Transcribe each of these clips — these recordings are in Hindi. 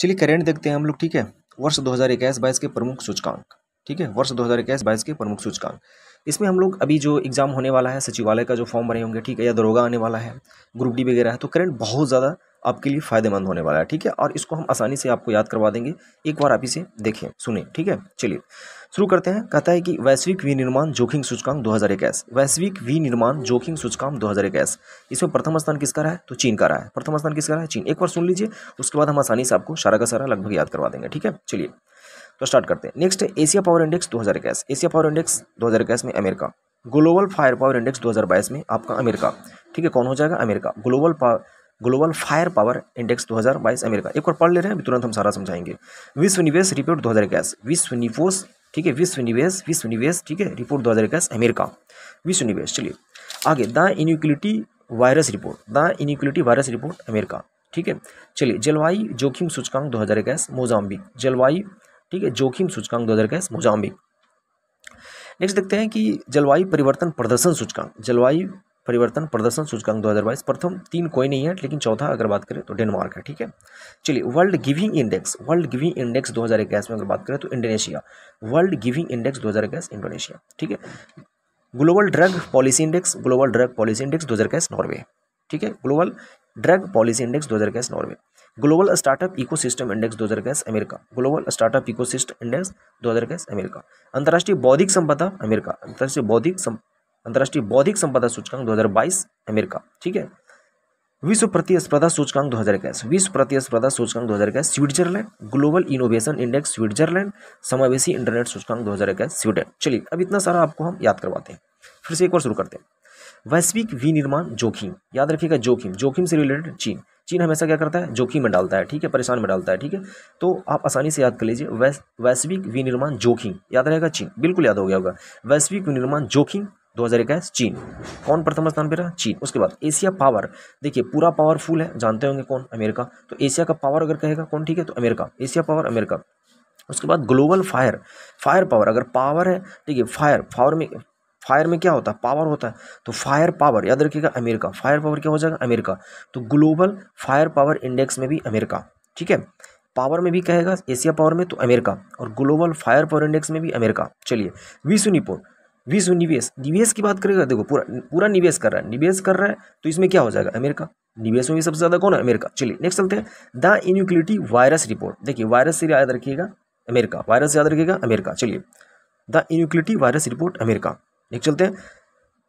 चलिए करेंट देखते हैं हम लोग ठीक है वर्ष दो हज़ार बाईस के प्रमुख सूचकांक ठीक है वर्ष दो हज़ार इक्कीस बाईस के प्रमुख सूचकांक इसमें हम लोग अभी जो एग्ज़ाम होने वाला है सचिवालय का जो फॉर्म भरे होंगे ठीक है या दरोगा आने वाला है ग्रुप डी वगैरह है तो करंट बहुत ज़्यादा आपके लिए फ़ायदेमंद होने वाला है ठीक है और इसको हम आसानी से आपको याद करवा देंगे एक बार आप इसे देखें सुने ठीक है चलिए शुरू करते हैं कहता है कि वैश्विक विनिर्माण जोखिम सूचकांक दो हज़ार इक्कीस वैश्विक विनिर्माण जोखिम सूचकांक दो हज़ार इक्कीस इसमें प्रथम स्थान किसका रहा है तो चीन का रहा है प्रथम स्थान किसका रहा है चीन एक बार सुन लीजिए उसके बाद हम आसानी से आपको सारा का सारा लगभग याद करवा देंगे ठीक है चलिए तो स्टार्ट करते हैं नेक्स्ट है एशिया पावर इंडेक्स दो हज़ार इक्कीस एशिया पावर इंडेक्स दो हज़ार इक्कीस में America global fire power index बाईस में आपका अमेरिका ठीक है कौन हो जाएगा America global power global fire power index 2022 America एक बार पढ़ ले रहे हैं तुरंत हम सारा समझाएंगे विश्व निवेश रिपोर्ट 2021 विश्व निवेश ठीक है विश्व निवेश विश्व निवेश ठीक है रिपोर्ट 2021 अमेरिका विश्व निवेश चलिए आगे the inequality virus report the inequality virus report America ठीक है चलिए जलवायु जोखिम सूचकांक 2021 मोजाम्बिक जलवायु ठीक है जोखिम सूचकांक 2021 मोजाम्बिक नेक्स्ट देखते हैं कि जलवायु परिवर्तन प्रदर्शन सूचकांक जलवायु परिवर्तन प्रदर्शन सूचकांक 2022 प्रथम तीन कोई नहीं है लेकिन चौथा अगर बात करें तो डेनमार्क है ठीक है चलिए world giving index world giving index 2021 में अगर बात करें तो Indonesia world giving index 2021 Indonesia ठीक है global drug policy index global drug policy index दो नॉर्वे ठीक है ग्लोबल ड्रग पॉलिसी इंडेक्स दो Norway global startup ecosystem index दो हज़ार America global startup ecosystem index दो हज़ार अमेरिका अंतर्राष्ट्रीय बौद्धिक संपदा अमेरिका अंतर्राष्ट्रीय बौद्धिक अंतर्राष्ट्रीय बौद्धिक संपदा सूचकांक 2022 अमेरिका ठीक है विश्व प्रतिस्पर्धा सूचकांक 2021 विश्व प्रतिस्पर्धा सूचकांक 2021 Switzerland global innovation index Switzerland समावेशी इंटरनेट सूचकांक 2021 स्वीडन चलिए अब इतना सारा आपको हम याद करवाते हैं फिर से एक बार शुरू करते हैं वैश्विक विनिर्माण जोखिम याद रखिएगा जोखिम जोखिम से रिलेटेड चीन चीन हमेशा क्या करता है जोखिम में डालता है ठीक है परेशान में डालता है ठीक है तो आप आसानी से याद कर लीजिए वैश्विक विनिर्माण जोखिम याद रहेगा चीन बिल्कुल याद हो गया होगा वैश्विक विनिर्माण जोखिम 2021 चीन कौन प्रथम स्थान पर रहा चीन उसके बाद एशिया पावर देखिए पूरा पावरफुल है जानते होंगे कौन अमेरिका तो एशिया का पावर अगर कहेगा कौन ठीक है तो अमेरिका एशिया पावर अमेरिका उसके बाद ग्लोबल फायर फायर पावर अगर पावर है ठीक है फायर फावर में फायर में क्या होता है पावर होता है तो फायर पावर याद रखिएगा अमेरिका फायर पावर क्या हो जाएगा अमेरिका तो ग्लोबल फायर पावर इंडेक्स में भी अमेरिका ठीक है पावर में भी कहेगा एशिया पावर में तो अमेरिका और ग्लोबल फायर पावर इंडेक्स में भी अमेरिका चलिए विश्व निपुण विश्व निवेश निवेश की बात करेगा देखो पूरा पूरा निवेश कर रहा है निवेश कर रहा है तो इसमें क्या हो जाएगा अमेरिका निवेश में सबसे ज़्यादा कौन है अमेरिका चलिए नेक्स्ट चलते हैं द इन्यूक्लिटी वायरस रिपोर्ट देखिए वायरस से याद रखिएगा अमेरिका वायरस याद रखिएगा अमेरिका चलिए the inequality virus report America next चलते हैं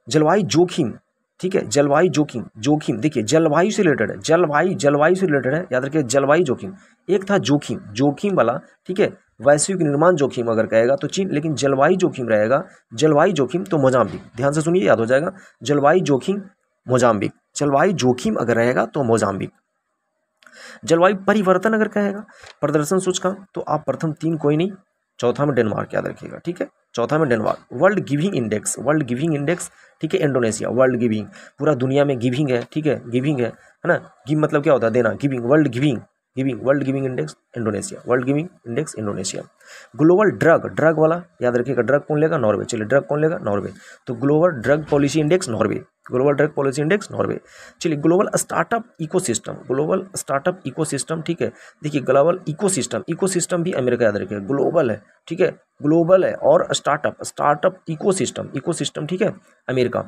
जलवायु जोखिम ठीक है जलवायु जोखिम जोखिम देखिए जलवायु से रिलेटेड है जलवायु जलवायु से रिलेटेड है याद रखिए जलवायु जोखिम एक था जोखिम जोखिम वाला ठीक है वैश्विक निर्माण जोखिम अगर कहेगा तो चीन लेकिन जलवायु जोखिम रहेगा जलवायु जोखिम तो मोजाम्बिक ध्यान से सुनिए याद हो जाएगा जलवायु जोखिम मोजाम्बिक जलवायु जोखिम अगर रहेगा तो मोजाम्बिक जलवायु परिवर्तन अगर कहेगा प्रदर्शन सूचकांक तो आप प्रथम तीन कोई नहीं चौथा में डेनमार्क याद रखिएगा ठीक है चौथा में Denmark world giving index world giving index ठीक है इंडोनेशिया वर्ल्ड गिविंग पूरा दुनिया में गिविंग है ठीक है गिविंग है है ना गिव मतलब क्या होता है देना giving world giving giving world giving index Indonesia world giving index Indonesia global drug drug वाला याद रखिएगा ड्रग कौन लेगा नॉर्वे चलिए ड्रग कौन लेगा नॉर्वे तो global drug policy index Norway global drug policy index Norway चलिए global startup ecosystem global startup ecosystem ठीक है देखिए ग्लोबल इकोसिस्टम इकोसिस्टम भी अमेरिका याद रखिए ग्लोबल है ठीक है ग्लोबल है और स्टार्टअप स्टार्टअप इकोसिस्टम इकोसिस्टम ठीक है अमेरिका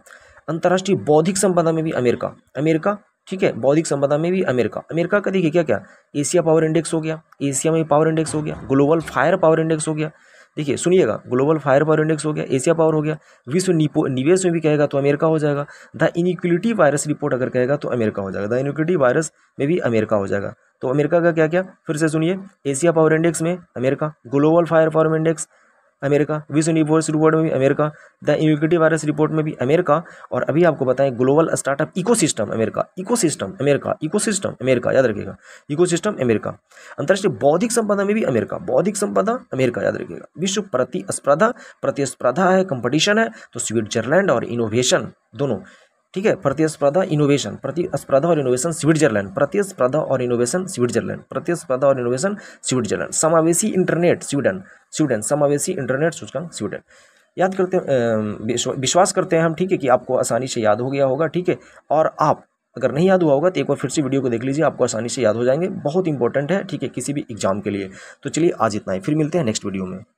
अंतर्राष्ट्रीय बौद्धिक संपदा में भी अमेरिका अमेरिका ठीक है बौद्धिक संपदा में भी अमेरिका अमेरिका का देखिए क्या क्या एशिया पावर इंडेक्स हो गया एशिया में पावर इंडेक्स हो गया ग्लोबल फायर पावर इंडेक्स हो गया देखिए सुनिएगा ग्लोबल फायर पावर इंडेक्स हो गया एशिया पावर हो गया विश्व निवेश में भी कहेगा तो अमेरिका हो जाएगा द इनिक्विटी वायरस रिपोर्ट अगर कहेगा तो अमेरिका हो जाएगा द इनिक्विटी वायरस में भी अमेरिका हो जाएगा तो अमेरिका का क्या क्या फिर से सुनिए एशिया पावर इंडेक्स में America global fire power index America विश्व यूनिवर्स रिपोर्ट में भी America the immunity virus report में भी अमेरिका और अभी आपको बताएं global startup ecosystem America ecosystem America ecosystem America याद रखिएगा इकोसिस्टम अमेरिका अंतर्राष्ट्रीय बौद्धिक संपदा में भी अमेरिका बौद्धिक संपदा अमेरिका याद रखिएगा विश्व प्रतिस्पर्धा प्रतिस्पर्धा है कंपटिशन है तो स्विट्जरलैंड और इनोवेशन दोनों ठीक है प्रतिस्पर्धा इनोवेशन प्रतिस्पर्धा और इनोवेशन स्विट्जरलैंड प्रतिस्पर्धा और इनोवेशन स्विट्जरलैंड प्रतिस्पर्धा और इनोवेशन स्विट्जरलैंड समावेशी इंटरनेट स्वीडन स्वीडन समावेशी इंटरनेट सूचकांक स्वीडन याद करते हैं विश्वास करते हैं हम ठीक है कि आपको आसानी से याद हो गया होगा ठीक है और आप अगर नहीं याद हुआ होगा तो एक बार फिर से वीडियो को देख लीजिए आपको आसानी से याद हो जाएंगे बहुत इंपॉर्टेंट है ठीक है किसी भी एग्जाम के लिए तो चलिए आज इतना ही फिर मिलते हैं नेक्स्ट वीडियो में